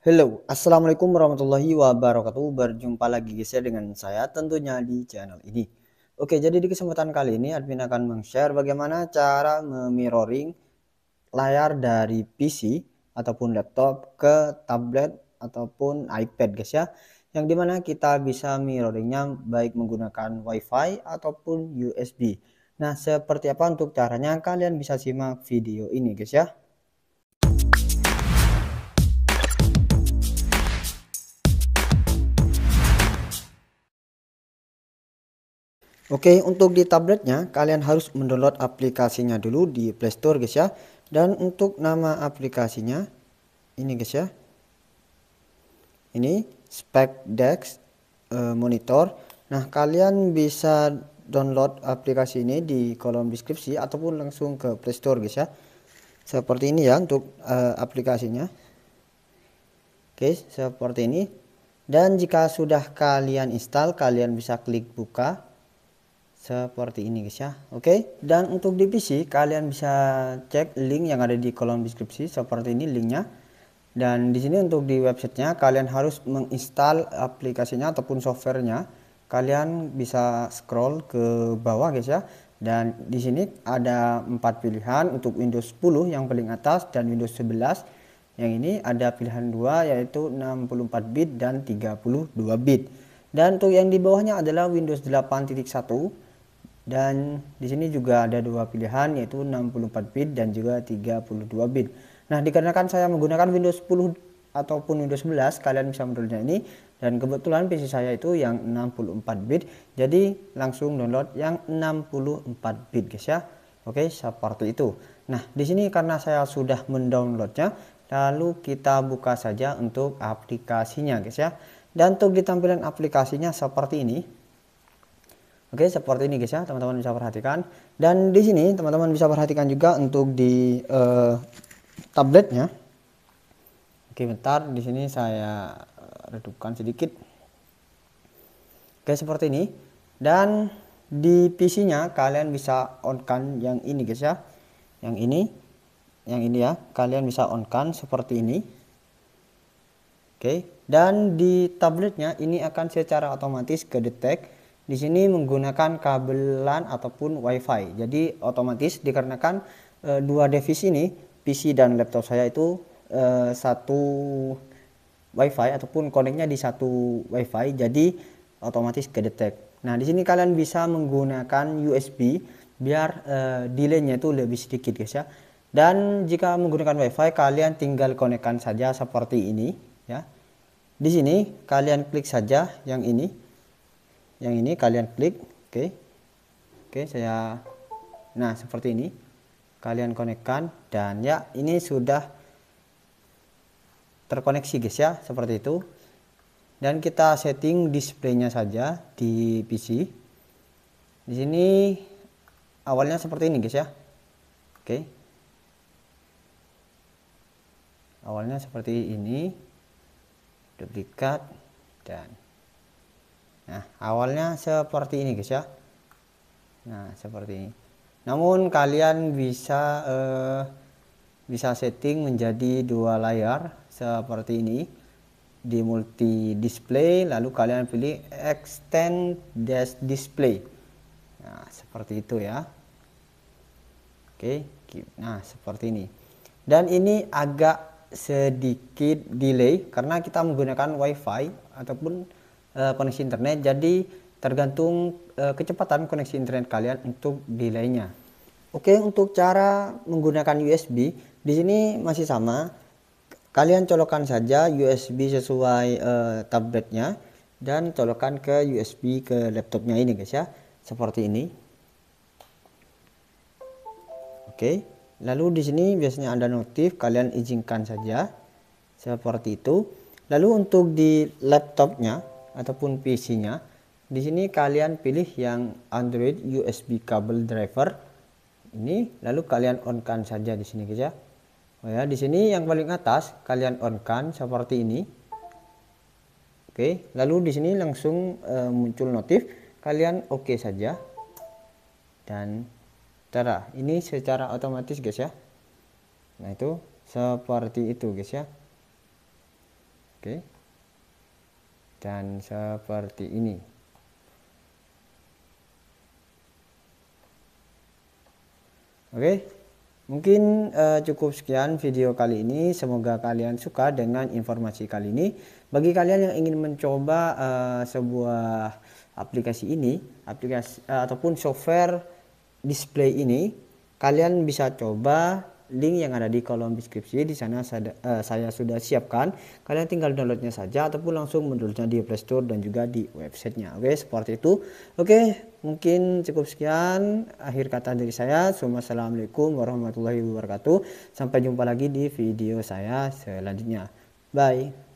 Hello, Assalamualaikum warahmatullahi wabarakatuh Berjumpa lagi guys ya dengan saya tentunya di channel ini Oke, jadi di kesempatan kali ini admin akan meng-share bagaimana cara memirroring layar dari PC ataupun laptop ke tablet ataupun iPad guys ya Yang dimana kita bisa mirroringnya baik menggunakan WiFi ataupun USB Nah, seperti apa untuk caranya kalian bisa simak video ini guys ya Oke, untuk di tabletnya kalian harus mendownload aplikasinya dulu di Play Store guys ya. Dan untuk nama aplikasinya ini guys ya. Ini Spec Dex uh, Monitor. Nah, kalian bisa download aplikasi ini di kolom deskripsi ataupun langsung ke Play Store guys ya. Seperti ini ya untuk uh, aplikasinya. Oke, seperti ini. Dan jika sudah kalian install, kalian bisa klik buka seperti ini guys ya oke okay? dan untuk di PC kalian bisa cek link yang ada di kolom deskripsi seperti ini linknya dan di sini untuk di websitenya kalian harus menginstal aplikasinya ataupun softwarenya kalian bisa scroll ke bawah guys ya dan di sini ada empat pilihan untuk Windows 10 yang paling atas dan Windows 11 yang ini ada pilihan dua yaitu 64 bit dan 32 bit dan untuk yang di bawahnya adalah Windows 8.1 dan di sini juga ada dua pilihan yaitu 64 bit dan juga 32 bit. Nah, dikarenakan saya menggunakan Windows 10 ataupun Windows 11, kalian bisa menurutnya ini dan kebetulan PC saya itu yang 64 bit. Jadi, langsung download yang 64 bit, guys ya. Oke, seperti itu. Nah, di sini karena saya sudah mendownloadnya, lalu kita buka saja untuk aplikasinya, guys ya. Dan untuk ditampilkan aplikasinya seperti ini. Oke, seperti ini guys ya, teman-teman bisa perhatikan. Dan di sini teman-teman bisa perhatikan juga untuk di uh, tabletnya. Oke, bentar di sini saya redupkan sedikit. Oke, seperti ini. Dan di PC-nya kalian bisa on-kan yang ini guys ya. Yang ini, yang ini ya, kalian bisa on-kan seperti ini. Oke, dan di tabletnya ini akan secara otomatis ke detect di sini menggunakan LAN ataupun WiFi. Jadi otomatis dikarenakan e, dua device ini PC dan laptop saya itu e, satu WiFi ataupun koneknya di satu WiFi. Jadi otomatis kedetek. Nah di sini kalian bisa menggunakan USB biar e, delaynya itu lebih sedikit guys ya. Dan jika menggunakan WiFi kalian tinggal konekkan saja seperti ini ya. Di sini kalian klik saja yang ini yang ini kalian klik oke okay. oke okay, saya nah seperti ini kalian konekkan dan ya ini sudah terkoneksi guys ya seperti itu dan kita setting displaynya saja di PC di sini awalnya seperti ini guys ya oke okay. awalnya seperti ini duplikat dan Nah, awalnya seperti ini guys ya. Nah, seperti ini. Namun kalian bisa eh, bisa setting menjadi dua layar seperti ini di multi display lalu kalian pilih extend dash display. Nah, seperti itu ya. Oke, nah seperti ini. Dan ini agak sedikit delay karena kita menggunakan WiFi ataupun Eh, koneksi internet. Jadi tergantung eh, kecepatan koneksi internet kalian untuk delaynya. Oke, untuk cara menggunakan USB di sini masih sama. Kalian colokan saja USB sesuai uh, tabletnya dan colokan ke USB ke laptopnya ini guys ya, seperti ini. Oke. Lalu di sini biasanya ada notif, kalian izinkan saja seperti itu. Lalu untuk di laptopnya ataupun PC-nya. Di sini kalian pilih yang Android USB Cable driver ini lalu kalian on kan saja di sini guys ya. Oh ya, di sini yang paling atas kalian on kan seperti ini. Oke, lalu di sini langsung e, muncul notif kalian oke okay saja. Dan cara ini secara otomatis guys ya. Nah, itu seperti itu guys ya. Oke. Okay dan seperti ini. Oke, mungkin eh, cukup sekian video kali ini. Semoga kalian suka dengan informasi kali ini. Bagi kalian yang ingin mencoba eh, sebuah aplikasi ini, aplikasi eh, ataupun software display ini, kalian bisa coba link yang ada di kolom deskripsi. Di sana saya, uh, eh, saya sudah siapkan. Kalian tinggal downloadnya saja ataupun langsung menurutnya di playstore dan juga di websitenya. Oke, okay, seperti itu. Oke, okay, mungkin cukup sekian. Akhir kata dari saya. Assalamualaikum warahmatullahi wabarakatuh. Sampai jumpa lagi di video saya selanjutnya. Bye.